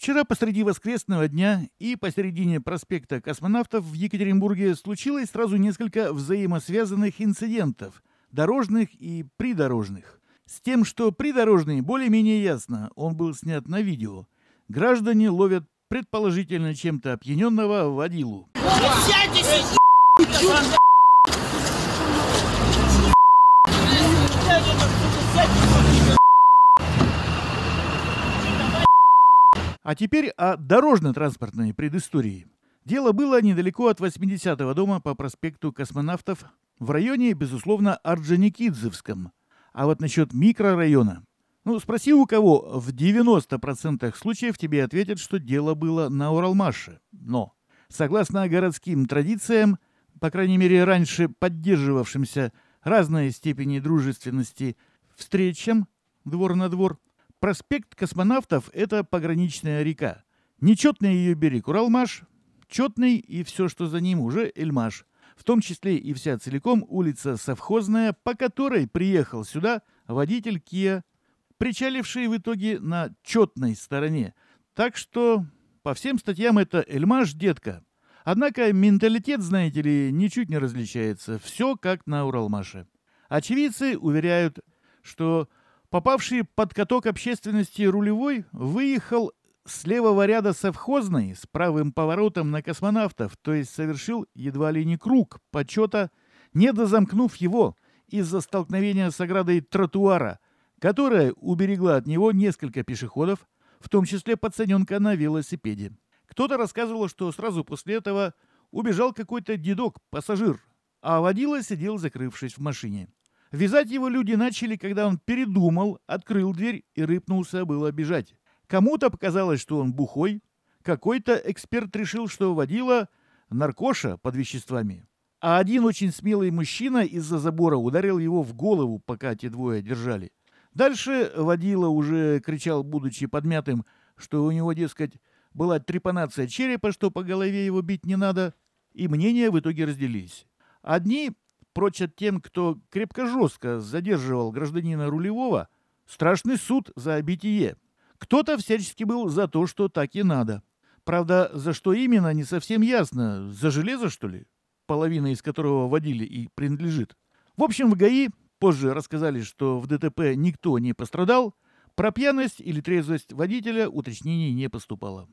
Вчера посреди воскресного дня и посередине проспекта космонавтов в Екатеринбурге случилось сразу несколько взаимосвязанных инцидентов, дорожных и придорожных. С тем, что придорожный, более-менее ясно, он был снят на видео. Граждане ловят предположительно чем-то опьяненного водилу. Сядьте, А теперь о дорожно-транспортной предыстории. Дело было недалеко от 80-го дома по проспекту Космонавтов в районе, безусловно, Орджоникидзевском. А вот насчет микрорайона. Ну, спроси у кого, в 90% случаев тебе ответят, что дело было на Уралмаше. Но, согласно городским традициям, по крайней мере, раньше поддерживавшимся разной степени дружественности встречам двор на двор, Проспект космонавтов – это пограничная река. Нечетный ее берег Уралмаш, четный и все, что за ним, уже Эльмаш. В том числе и вся целиком улица Совхозная, по которой приехал сюда водитель Киа, причаливший в итоге на четной стороне. Так что по всем статьям это Эльмаш, детка. Однако менталитет, знаете ли, ничуть не различается. Все как на Уралмаше. Очевидцы уверяют, что Попавший под каток общественности рулевой выехал с левого ряда совхозной с правым поворотом на космонавтов, то есть совершил едва ли не круг почета, не дозамкнув его из-за столкновения с оградой тротуара, которая уберегла от него несколько пешеходов, в том числе пацаненка на велосипеде. Кто-то рассказывал, что сразу после этого убежал какой-то дедок, пассажир, а водила сидел, закрывшись в машине. Вязать его люди начали, когда он передумал, открыл дверь и рыпнулся было бежать. Кому-то показалось, что он бухой, какой-то эксперт решил, что водила наркоша под веществами. А один очень смелый мужчина из-за забора ударил его в голову, пока те двое держали. Дальше водила уже кричал, будучи подмятым, что у него, дескать, была трепанация черепа, что по голове его бить не надо, и мнения в итоге разделились. Одни прочат тем, кто крепко-жестко задерживал гражданина рулевого, страшный суд за битие. Кто-то всячески был за то, что так и надо. Правда, за что именно, не совсем ясно. За железо, что ли? Половина из которого водили и принадлежит. В общем, в ГАИ позже рассказали, что в ДТП никто не пострадал. Про пьяность или трезвость водителя уточнений не поступало.